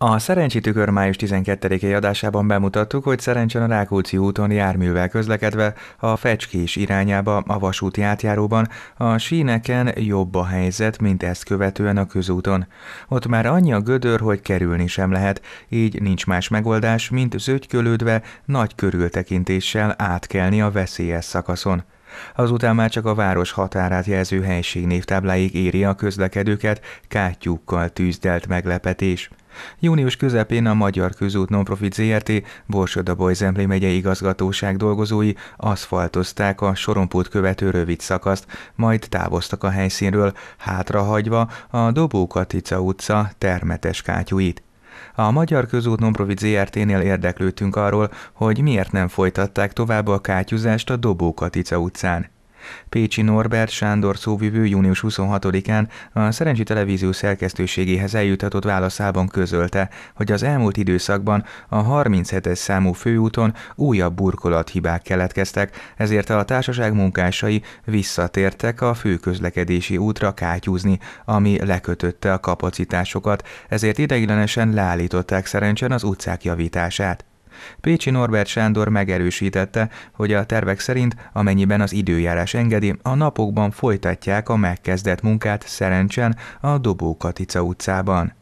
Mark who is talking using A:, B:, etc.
A: A Szerencsitükör május 12-i adásában bemutattuk, hogy Szerencsön a Rákóczi úton járművel közlekedve a Fecskés irányába a vasúti átjáróban a síneken jobb a helyzet, mint ezt követően a közúton. Ott már annyi a gödör, hogy kerülni sem lehet, így nincs más megoldás, mint zögykölődve nagy körültekintéssel átkelni a veszélyes szakaszon. Azután már csak a város határát jelző helység névtábláig éri a közlekedőket kátyúkkal tűzdelt meglepetés. Június közepén a Magyar Közút Nonprofit ZRT borsod Zemplé megyei igazgatóság dolgozói aszfaltozták a sorompót követő rövid szakaszt, majd távoztak a helyszínről, hátrahagyva a Katica utca termetes kátyúit. A Magyar Közút Nonprofit ZRT-nél érdeklődtünk arról, hogy miért nem folytatták tovább a kátyúzást a Katica utcán. Pécsi Norbert Sándor szóvivő június 26-án a Szerencsi Televízió szerkesztőségéhez eljutatott válaszában közölte, hogy az elmúlt időszakban a 37-es számú főúton újabb burkolathibák keletkeztek, ezért a társaság munkásai visszatértek a főközlekedési útra kátyúzni, ami lekötötte a kapacitásokat, ezért ideiglenesen leállították szerencsen az utcák javítását. Pécsi Norbert Sándor megerősítette, hogy a tervek szerint, amennyiben az időjárás engedi, a napokban folytatják a megkezdett munkát Szerencsen a Katica utcában.